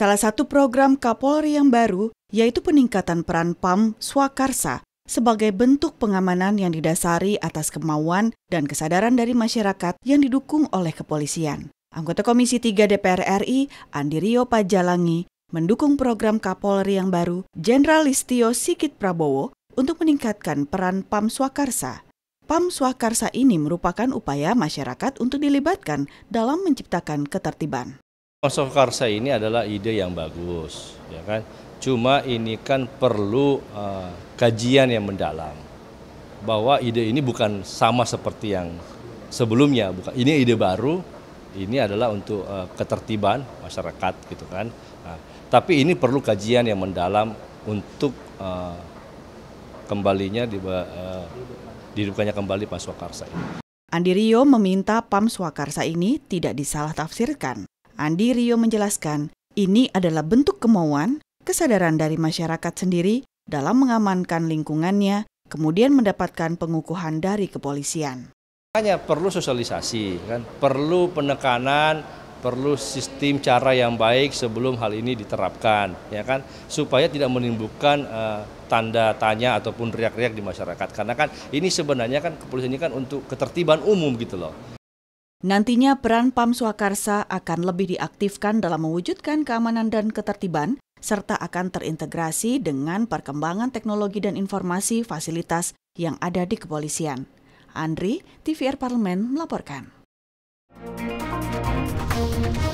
Salah satu program Kapolri yang baru yaitu peningkatan peran PAM Swakarsa sebagai bentuk pengamanan yang didasari atas kemauan dan kesadaran dari masyarakat yang didukung oleh kepolisian. Anggota Komisi 3 DPR RI, Andi Rio Pajalangi, mendukung program Kapolri yang baru, Jenderal Listio Sikit Prabowo, untuk meningkatkan peran PAM Swakarsa PAM Swakarsa ini merupakan upaya masyarakat untuk dilibatkan dalam menciptakan ketertiban. PAM Swakarsa ini adalah ide yang bagus, ya kan? Cuma ini kan perlu uh, kajian yang mendalam bahwa ide ini bukan sama seperti yang sebelumnya, bukan. Ini ide baru, ini adalah untuk uh, ketertiban masyarakat gitu kan. Nah, tapi ini perlu kajian yang mendalam untuk uh, kembalinya di uh, dihidupkannya kembali Pam Swakarsa ini. Andi Rio meminta Pam Swakarsa ini tidak disalah tafsirkan. Andi Rio menjelaskan, ini adalah bentuk kemauan, kesadaran dari masyarakat sendiri dalam mengamankan lingkungannya, kemudian mendapatkan pengukuhan dari kepolisian. Hanya perlu sosialisasi, kan? perlu penekanan perlu sistem cara yang baik sebelum hal ini diterapkan ya kan supaya tidak menimbulkan uh, tanda tanya ataupun riak-riak di masyarakat karena kan ini sebenarnya kan kepolisian ini kan untuk ketertiban umum gitu loh Nantinya peran Pam Swakarsa akan lebih diaktifkan dalam mewujudkan keamanan dan ketertiban serta akan terintegrasi dengan perkembangan teknologi dan informasi fasilitas yang ada di kepolisian. Andri, TVR Parlemen melaporkan. Thank you.